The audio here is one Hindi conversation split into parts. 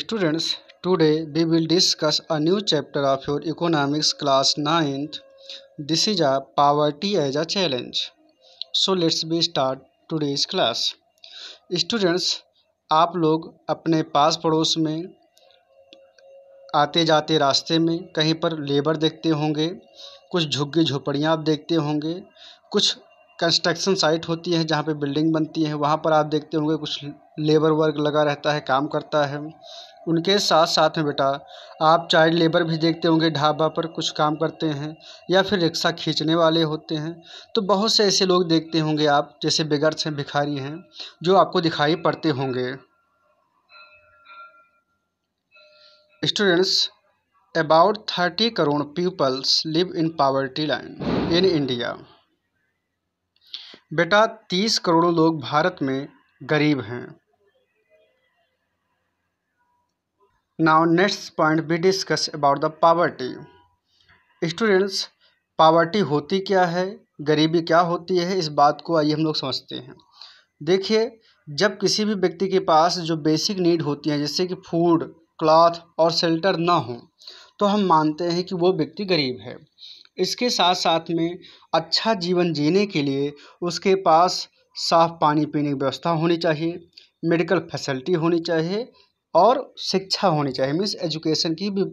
Students today we will discuss a new chapter of your economics class ninth this is a poverty as a challenge so let's be start today's class students आप लोग अपने पास पड़ोस में आते जाते रास्ते में कहीं पर लेबर देखते होंगे कुछ झुग्गी झोपड़ियाँ आप देखते होंगे कुछ कंस्ट्रक्शन साइट होती है जहाँ पे बिल्डिंग बनती है वहाँ पर आप देखते होंगे कुछ लेबर वर्क लगा रहता है काम करता है उनके साथ साथ में बेटा आप चाइल्ड लेबर भी देखते होंगे ढाबा पर कुछ काम करते हैं या फिर रिक्शा खींचने वाले होते हैं तो बहुत से ऐसे लोग देखते होंगे आप जैसे बिगर्स हैं भिखारी हैं जो आपको दिखाई पड़ते होंगे students about thirty crore peoples live in poverty line in India बेटा तीस करोड़ लोग भारत में गरीब हैं now next point be discuss about the poverty students poverty होती क्या है गरीबी क्या होती है इस बात को आइए हम लोग समझते हैं देखिए जब किसी भी व्यक्ति के पास जो बेसिक नीड होती हैं जैसे कि फूड क्लॉथ और शेल्टर ना हो तो हम मानते हैं कि वो व्यक्ति गरीब है इसके साथ साथ में अच्छा जीवन जीने के लिए उसके पास साफ पानी पीने की व्यवस्था होनी चाहिए मेडिकल फैसिलिटी होनी चाहिए और शिक्षा होनी चाहिए मीन्स एजुकेशन की भी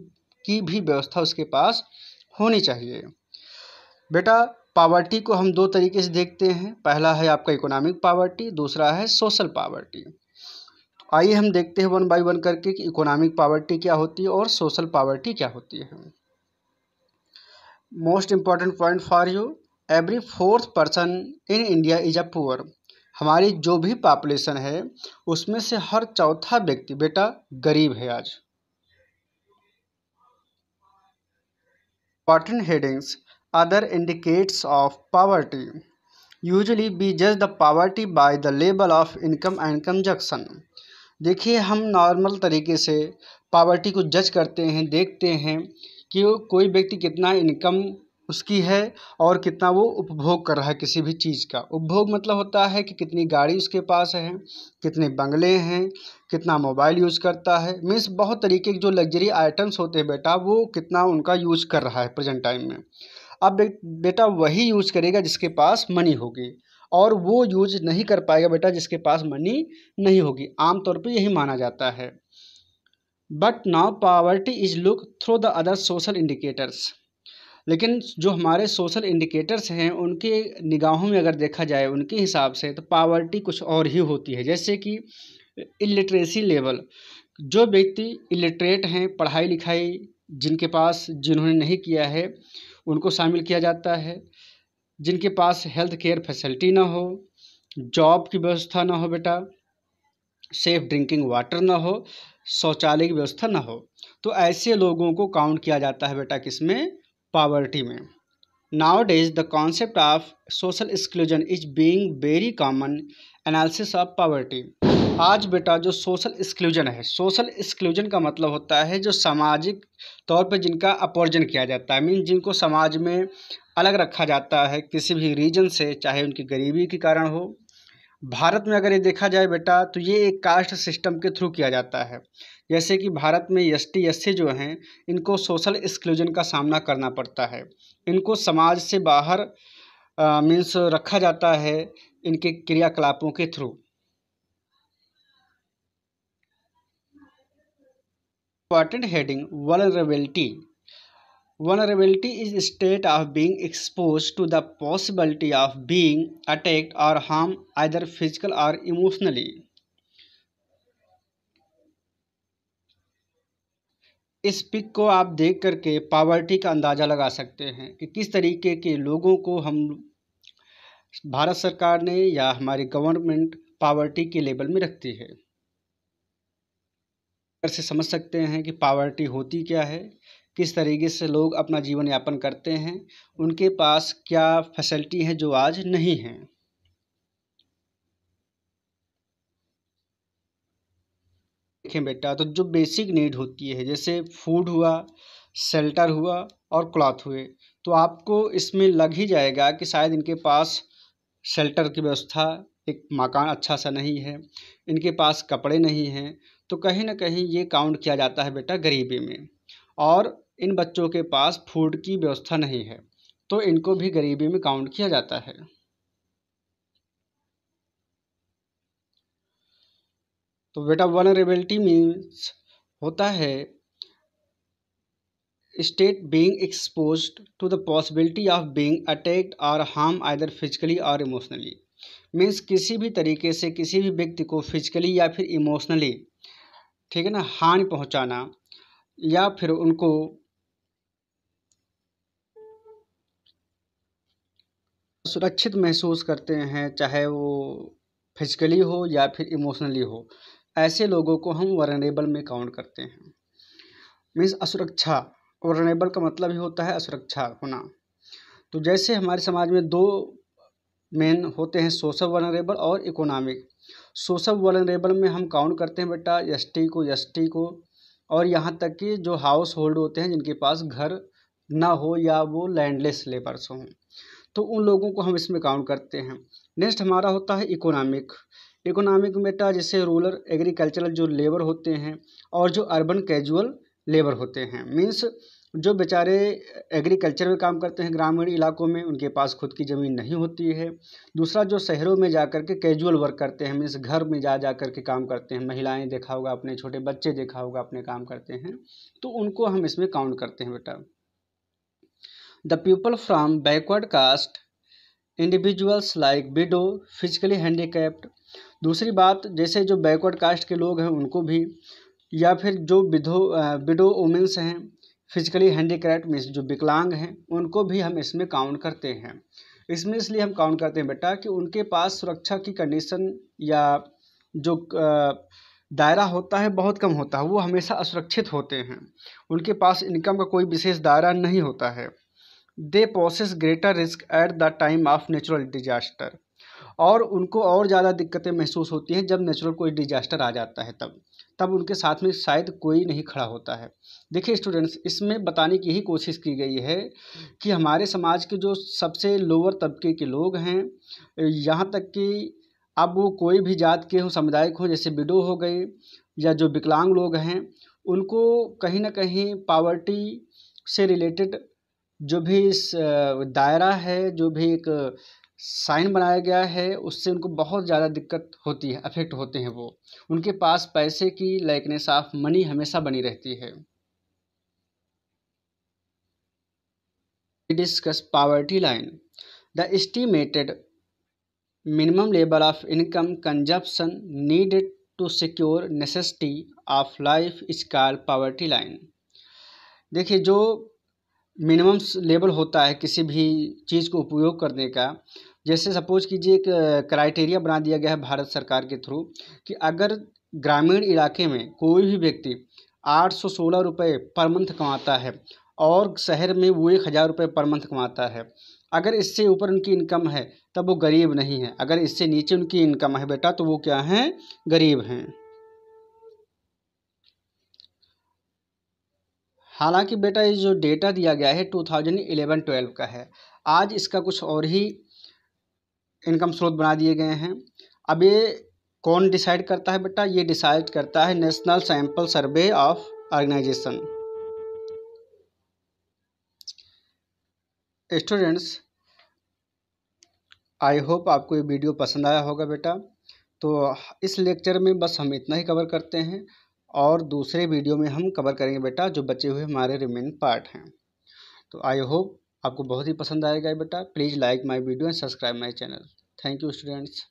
की भी व्यवस्था उसके पास होनी चाहिए बेटा पावर्टी को हम दो तरीके से देखते हैं पहला है आपका इकोनॉमिक पावर्टी दूसरा है सोशल पावर्टी आइए हम देखते हैं वन बाई वन करके कि इकोनॉमिक पावर्टी क्या होती है और सोशल पावर्टी क्या होती है most important point for you every fourth person in India is a poor हमारी जो भी पॉपुलेशन है उसमें से हर चौथा व्यक्ति बेटा गरीब है आज important headings other indicates of poverty usually B जज the poverty by the label of income and conjunction देखिए हम नॉर्मल तरीके से पावर्टी को जज करते हैं देखते हैं कि वो कोई व्यक्ति कितना इनकम उसकी है और कितना वो उपभोग कर रहा है किसी भी चीज़ का उपभोग मतलब होता है कि कितनी गाड़ी उसके पास है कितने बंगले हैं कितना मोबाइल यूज़ करता है मीन्स बहुत तरीके के जो लग्जरी आइटम्स होते हैं बेटा वो कितना उनका यूज कर रहा है प्रेजेंट टाइम में अब बेटा वही यूज़ करेगा जिसके पास मनी होगी और वो यूज नहीं कर पाएगा बेटा जिसके पास मनी नहीं होगी आमतौर पर यही माना जाता है but now poverty is look through the other social indicators लेकिन जो हमारे सोशल इंडिकेटर्स हैं उनके निगाहों में अगर देखा जाए उनके हिसाब से तो पावर्टी कुछ और ही होती है जैसे कि इलिटरेसी लेवल जो व्यक्ति इलिटरेट हैं पढ़ाई लिखाई जिनके पास जिन्होंने नहीं किया है उनको शामिल किया जाता है जिनके पास हेल्थ केयर फैसिलिटी ना हो जॉब की व्यवस्था ना हो बेटा सेफ ड्रिंकिंग वाटर ना हो शौचालय की व्यवस्था ना हो तो ऐसे लोगों को काउंट किया जाता है बेटा किसमें पावर्टी में now days the concept of social exclusion is being very common analysis of poverty आज बेटा जो सोशल एक्सक्लूजन है सोशल एक्सक्लूजन का मतलब होता है जो सामाजिक तौर पर जिनका अपॉर्जन किया जाता है मीन जिनको समाज में अलग रखा जाता है किसी भी रीजन से चाहे उनकी गरीबी के कारण हो भारत में अगर ये देखा जाए बेटा तो ये एक कास्ट सिस्टम के थ्रू किया जाता है जैसे कि भारत में एस टी एस जो हैं इनको सोशल एक्सक्लूजन का सामना करना पड़ता है इनको समाज से बाहर मीन्स रखा जाता है इनके क्रियाकलापों के through important heading vulnerability Vulnerability is a state of being exposed to the possibility of being attacked or harmed either physically or emotionally. इस पिक को आप देख करके पावर्टी का अंदाज़ा लगा सकते हैं कि किस तरीके के लोगों को हम भारत सरकार ने या हमारी गवर्नमेंट पावर्टी के लेवल में रखती है से समझ सकते हैं कि पावर्टी होती क्या है किस तरीके से लोग अपना जीवन यापन करते हैं उनके पास क्या फैसिलिटी है जो आज नहीं है देखें बेटा तो जो बेसिक नीड होती है जैसे फूड हुआ शेल्टर हुआ और क्लॉथ हुए तो आपको इसमें लग ही जाएगा कि शायद इनके पास शेल्टर की व्यवस्था एक मकान अच्छा सा नहीं है इनके पास कपड़े नहीं हैं तो कहीं ना कहीं ये काउंट किया जाता है बेटा गरीबी में और इन बच्चों के पास फूड की व्यवस्था नहीं है तो इनको भी गरीबी में काउंट किया जाता है तो बेटा वनरेबिलिटी मीन्स होता है state being exposed to the possibility of being attacked or harm either physically or emotionally means किसी भी तरीके से किसी भी व्यक्ति को फिजिकली या फिर इमोशनली ठीक है ना हानि पहुंचाना या फिर उनको सुरक्षित महसूस करते हैं चाहे वो फिज़िकली हो या फिर इमोशनली हो ऐसे लोगों को हम वर्नेबल में काउंट करते हैं मीन्स असुरक्षा वर्नेबल का मतलब ही होता है असुरक्षा होना तो जैसे हमारे समाज में दो मेन होते हैं सोशल वर्नरेबल और इकोनॉमिक सोशल वर्नरेबल में हम काउंट करते हैं बेटा एस टी को एस टी को और यहाँ तक कि जो हाउस होल्ड होते हैं जिनके पास घर ना हो या वो लैंडलेस लेबर्स हों तो उन लोगों को हम इसमें काउंट करते हैं नेक्स्ट हमारा होता है इकोनॉमिक इकोनॉमिक मेटा जैसे रूरल एग्रीकल्चरल जो लेबर होते हैं और जो अर्बन कैजुअल लेबर होते हैं मीन्स जो बेचारे एग्रीकल्चर में काम करते हैं ग्रामीण इलाकों में उनके पास खुद की ज़मीन नहीं होती है दूसरा जो शहरों में जा कर के कैजुअल वर्क करते हैं मीन्स घर में जा जा कर के काम करते हैं महिलाएं देखा होगा अपने छोटे बच्चे देखा होगा अपने काम करते हैं तो उनको हम इसमें काउंट करते हैं बेटा the people from backward caste individuals like widow physically handicapped दूसरी बात जैसे जो बैकवर्ड कास्ट के लोग हैं उनको भी या फिर जो विधो विडो वुमेंस हैं फिजिकली हैंडीक्राफ्ट मीन्स जो विकलांग हैं उनको भी हम इसमें काउंट करते हैं इसमें इसलिए हम काउंट करते हैं बेटा कि उनके पास सुरक्षा की कंडीशन या जो दायरा होता है बहुत कम होता है वो हमेशा असुरक्षित होते हैं उनके पास इनकम का कोई विशेष दायरा नहीं होता है they process greater risk at the time of natural disaster और उनको और ज़्यादा दिक्कतें महसूस होती हैं जब नेचुरल कोई डिजास्टर आ जाता है तब तब उनके साथ में शायद कोई नहीं खड़ा होता है देखिए स्टूडेंट्स इसमें बताने की ही कोशिश की गई है कि हमारे समाज के जो सबसे लोअर तबके के लोग हैं यहाँ तक कि अब वो कोई भी जात के हों सामुदायिक हों जैसे बिडो हो गए या जो विकलांग लोग हैं उनको कहीं ना कहीं पावर्टी से रिलेटेड जो भी इस दायरा है जो भी एक साइन बनाया गया है उससे उनको बहुत ज़्यादा दिक्कत होती है अफेक्ट होते हैं वो उनके पास पैसे की लाइकनेस ऑफ मनी हमेशा बनी रहती है discuss poverty line the estimated minimum level of income consumption needed to secure necessity of life is call poverty line देखिए जो मिनिमम लेवल होता है किसी भी चीज़ को उपयोग करने का जैसे सपोज कीजिए एक क्राइटेरिया बना दिया गया है भारत सरकार के थ्रू कि अगर ग्रामीण इलाके में कोई भी व्यक्ति आठ सौ सोलह रुपये पर मंथ कमाता है और शहर में वो एक हज़ार रुपये पर मंथ कमाता है अगर इससे ऊपर उनकी इनकम है तब वो गरीब नहीं है अगर इससे नीचे उनकी इनकम है बेटा तो वो क्या हैं गरीब हैं हालांकि बेटा ये जो डेटा दिया गया है 2011-12 का है आज इसका कुछ और ही इनकम स्रोत बना दिए गए हैं अब ये कौन डिसाइड करता है बेटा ये डिसाइड करता है national sample survey of organisation students I hope आपको ये वीडियो पसंद आया होगा बेटा तो इस लेक्चर में बस हम इतना ही कवर करते हैं और दूसरे वीडियो में हम कवर करेंगे बेटा जो बचे हुए हमारे रिमेन पार्ट हैं तो आई होप आपको बहुत ही पसंद आएगा बेटा please like my video and subscribe my channel thank you students